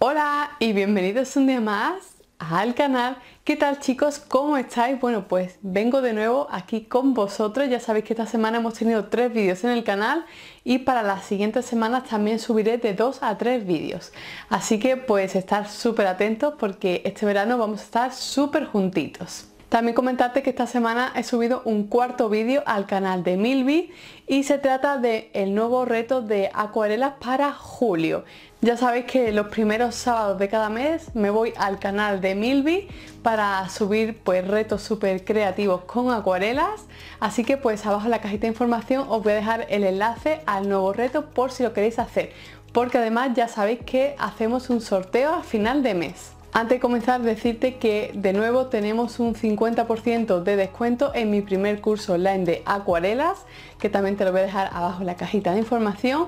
Hola y bienvenidos un día más al canal. ¿Qué tal chicos? ¿Cómo estáis? Bueno, pues vengo de nuevo aquí con vosotros. Ya sabéis que esta semana hemos tenido tres vídeos en el canal y para las siguientes semanas también subiré de dos a tres vídeos. Así que pues estar súper atentos porque este verano vamos a estar súper juntitos. También comentarte que esta semana he subido un cuarto vídeo al canal de Milby y se trata del el nuevo reto de acuarelas para julio. Ya sabéis que los primeros sábados de cada mes me voy al canal de Milby para subir pues retos súper creativos con acuarelas. Así que pues abajo en la cajita de información os voy a dejar el enlace al nuevo reto por si lo queréis hacer. Porque además ya sabéis que hacemos un sorteo a final de mes. Antes de comenzar decirte que de nuevo tenemos un 50% de descuento en mi primer curso online de acuarelas, que también te lo voy a dejar abajo en la cajita de información.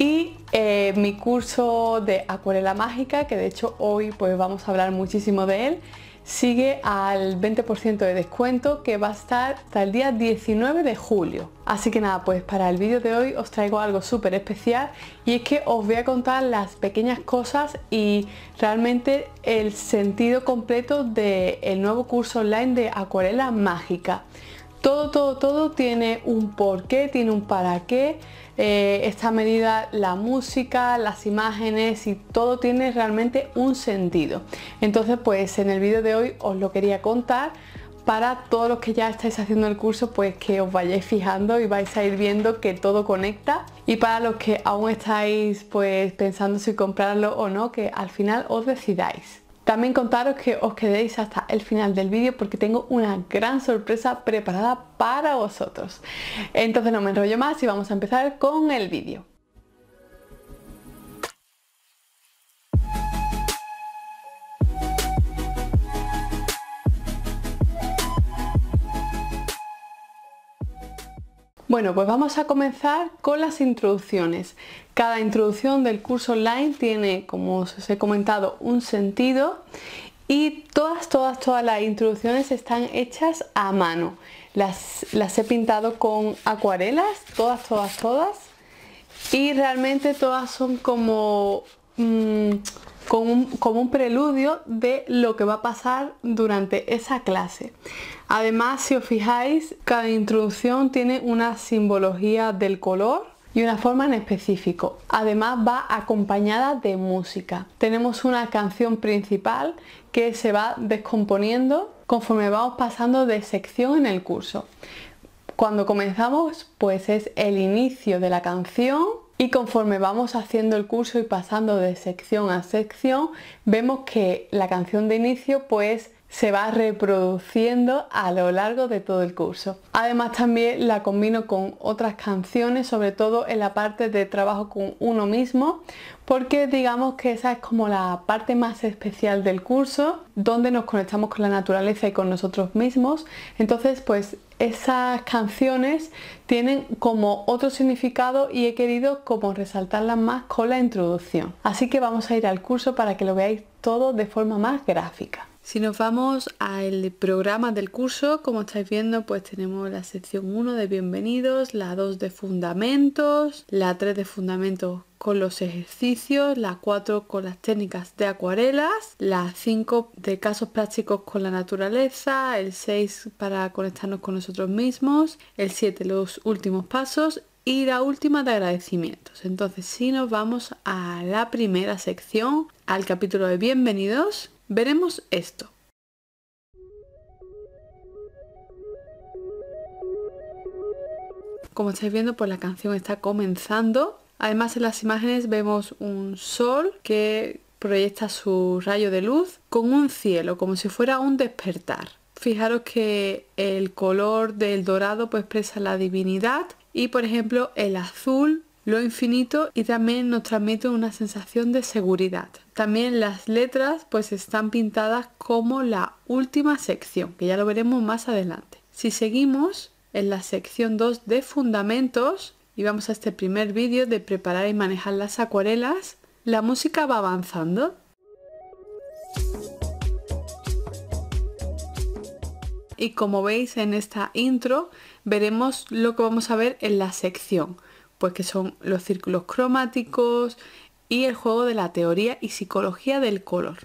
Y eh, mi curso de acuarela mágica, que de hecho hoy pues vamos a hablar muchísimo de él sigue al 20% de descuento que va a estar hasta el día 19 de julio. Así que nada, pues para el vídeo de hoy os traigo algo súper especial y es que os voy a contar las pequeñas cosas y realmente el sentido completo del nuevo curso online de acuarela mágica. Todo, todo, todo tiene un porqué, tiene un para qué. Eh, esta medida, la música, las imágenes y todo tiene realmente un sentido. Entonces, pues en el vídeo de hoy os lo quería contar para todos los que ya estáis haciendo el curso, pues que os vayáis fijando y vais a ir viendo que todo conecta. Y para los que aún estáis pues pensando si comprarlo o no, que al final os decidáis. También contaros que os quedéis hasta el final del vídeo porque tengo una gran sorpresa preparada para vosotros. Entonces no me enrollo más y vamos a empezar con el vídeo. Bueno, pues vamos a comenzar con las introducciones. Cada introducción del curso online tiene, como os he comentado, un sentido y todas, todas, todas las introducciones están hechas a mano. Las, las he pintado con acuarelas, todas, todas, todas. Y realmente todas son como... Mm, como un, preludio de lo que va a pasar durante esa clase. Además, si os fijáis, cada introducción tiene una simbología del color y una forma en específico. Además va acompañada de música. Tenemos una canción principal que se va descomponiendo conforme vamos pasando de sección en el curso. Cuando comenzamos, pues es el inicio de la canción y conforme vamos haciendo el curso y pasando de sección a sección, vemos que la canción de inicio pues se va reproduciendo a lo largo de todo el curso. Además también la combino con otras canciones, sobre todo en la parte de trabajo con uno mismo, porque digamos que esa es como la parte más especial del curso, donde nos conectamos con la naturaleza y con nosotros mismos. Entonces pues esas canciones tienen como otro significado y he querido como resaltarlas más con la introducción. Así que vamos a ir al curso para que lo veáis todo de forma más gráfica. Si nos vamos al programa del curso, como estáis viendo, pues tenemos la sección 1 de bienvenidos, la 2 de fundamentos, la 3 de fundamentos con los ejercicios, la 4 con las técnicas de acuarelas, la 5 de casos prácticos con la naturaleza, el 6 para conectarnos con nosotros mismos, el 7 los últimos pasos y la última de agradecimientos. Entonces, si nos vamos a la primera sección, al capítulo de bienvenidos, Veremos esto. Como estáis viendo, pues la canción está comenzando. Además en las imágenes vemos un sol que proyecta su rayo de luz con un cielo, como si fuera un despertar. Fijaros que el color del dorado pues, expresa la divinidad y por ejemplo el azul lo infinito y también nos transmite una sensación de seguridad. También las letras pues están pintadas como la última sección, que ya lo veremos más adelante. Si seguimos en la sección 2 de fundamentos y vamos a este primer vídeo de preparar y manejar las acuarelas, la música va avanzando. Y como veis en esta intro, veremos lo que vamos a ver en la sección pues que son los círculos cromáticos y el juego de la teoría y psicología del color.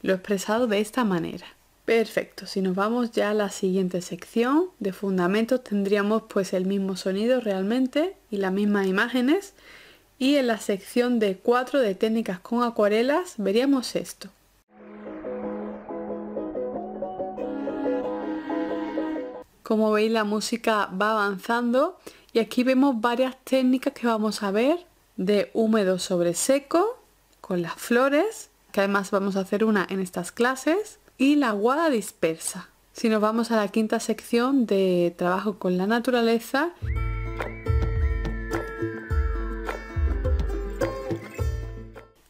Lo expresado de esta manera. Perfecto, si nos vamos ya a la siguiente sección de fundamentos tendríamos pues el mismo sonido realmente y las mismas imágenes y en la sección de 4 de técnicas con acuarelas veríamos esto. Como veis la música va avanzando y aquí vemos varias técnicas que vamos a ver de húmedo sobre seco con las flores, que además vamos a hacer una en estas clases, y la guada dispersa. Si nos vamos a la quinta sección de trabajo con la naturaleza,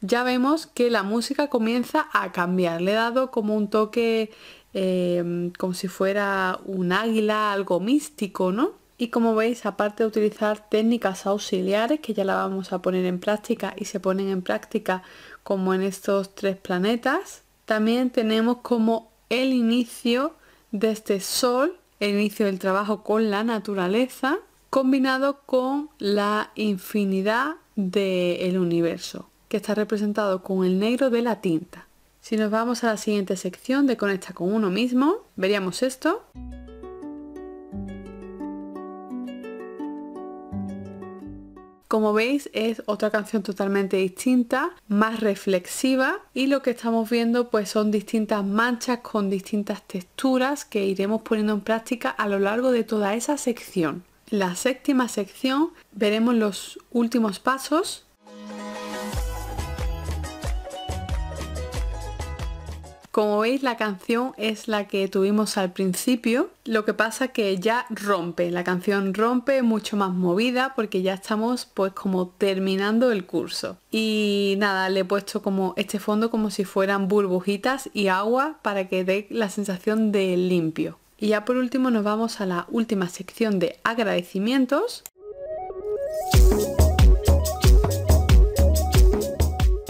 ya vemos que la música comienza a cambiar. Le he dado como un toque eh, como si fuera un águila, algo místico, ¿no? Y como veis, aparte de utilizar técnicas auxiliares que ya la vamos a poner en práctica y se ponen en práctica como en estos tres planetas, también tenemos como el inicio de este sol, el inicio del trabajo con la naturaleza, combinado con la infinidad del universo, que está representado con el negro de la tinta. Si nos vamos a la siguiente sección de Conecta con uno mismo, veríamos esto. Como veis es otra canción totalmente distinta, más reflexiva y lo que estamos viendo pues son distintas manchas con distintas texturas que iremos poniendo en práctica a lo largo de toda esa sección. la séptima sección veremos los últimos pasos Como veis la canción es la que tuvimos al principio, lo que pasa que ya rompe, la canción rompe mucho más movida porque ya estamos pues como terminando el curso. Y nada, le he puesto como este fondo como si fueran burbujitas y agua para que dé la sensación de limpio. Y ya por último nos vamos a la última sección de agradecimientos.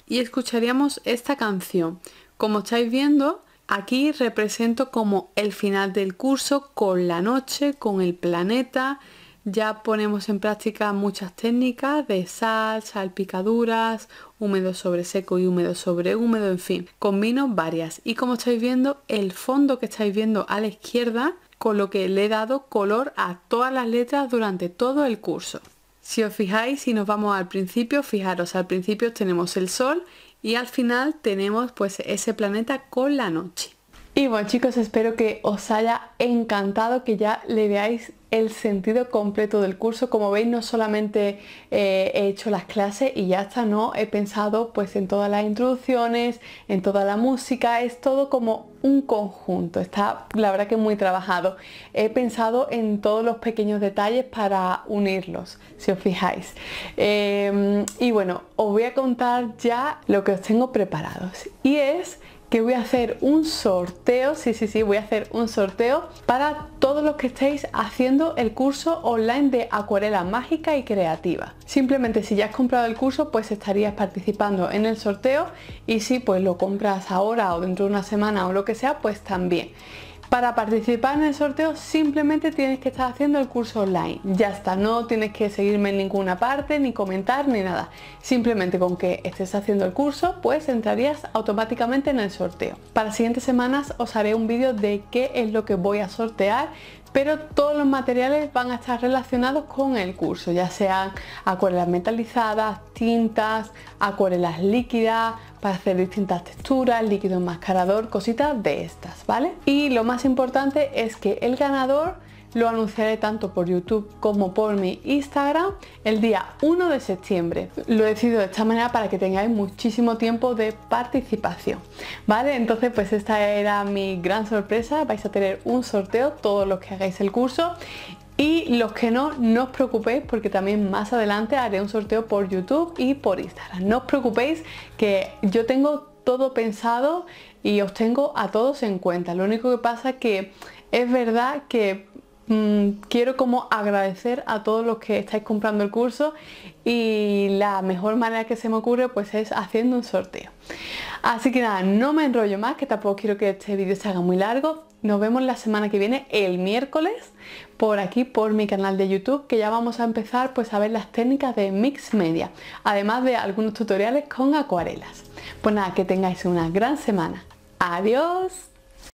Y escucharíamos esta canción. Como estáis viendo, aquí represento como el final del curso con la noche, con el planeta. Ya ponemos en práctica muchas técnicas de sal, salpicaduras, húmedo sobre seco y húmedo sobre húmedo, en fin. Combino varias. Y como estáis viendo, el fondo que estáis viendo a la izquierda, con lo que le he dado color a todas las letras durante todo el curso. Si os fijáis, si nos vamos al principio, fijaros, al principio tenemos el sol y al final tenemos pues ese planeta con la noche. Y bueno chicos, espero que os haya encantado, que ya le veáis el sentido completo del curso. Como veis, no solamente eh, he hecho las clases y ya está, no, he pensado pues en todas las introducciones, en toda la música, es todo como un conjunto, está la verdad que muy trabajado. He pensado en todos los pequeños detalles para unirlos, si os fijáis. Em, y bueno, os voy a contar ya lo que os tengo preparados y es que voy a hacer un sorteo, sí, sí, sí, voy a hacer un sorteo para todos los que estéis haciendo el curso online de acuarela mágica y creativa. Simplemente si ya has comprado el curso, pues estarías participando en el sorteo y si pues lo compras ahora o dentro de una semana o lo que sea, pues también. Para participar en el sorteo simplemente tienes que estar haciendo el curso online. Ya está, no tienes que seguirme en ninguna parte, ni comentar, ni nada. Simplemente con que estés haciendo el curso, pues entrarías automáticamente en el sorteo. Para siguientes semanas os haré un vídeo de qué es lo que voy a sortear, pero todos los materiales van a estar relacionados con el curso, ya sean acuarelas metalizadas, tintas, acuarelas líquidas, para hacer distintas texturas, líquido enmascarador, cositas de estas, ¿vale? Y lo más importante es que el ganador lo anunciaré tanto por YouTube como por mi Instagram el día 1 de septiembre. Lo he decidido de esta manera para que tengáis muchísimo tiempo de participación. ¿Vale? Entonces pues esta era mi gran sorpresa. Vais a tener un sorteo todos los que hagáis el curso y los que no, no os preocupéis porque también más adelante haré un sorteo por YouTube y por Instagram. No os preocupéis que yo tengo todo pensado y os tengo a todos en cuenta. Lo único que pasa es que es verdad que Mm, quiero como agradecer a todos los que estáis comprando el curso y la mejor manera que se me ocurre pues es haciendo un sorteo. Así que nada, no me enrollo más, que tampoco quiero que este vídeo se haga muy largo. Nos vemos la semana que viene, el miércoles, por aquí, por mi canal de YouTube, que ya vamos a empezar pues a ver las técnicas de Mix Media, además de algunos tutoriales con acuarelas. Pues nada, que tengáis una gran semana. Adiós.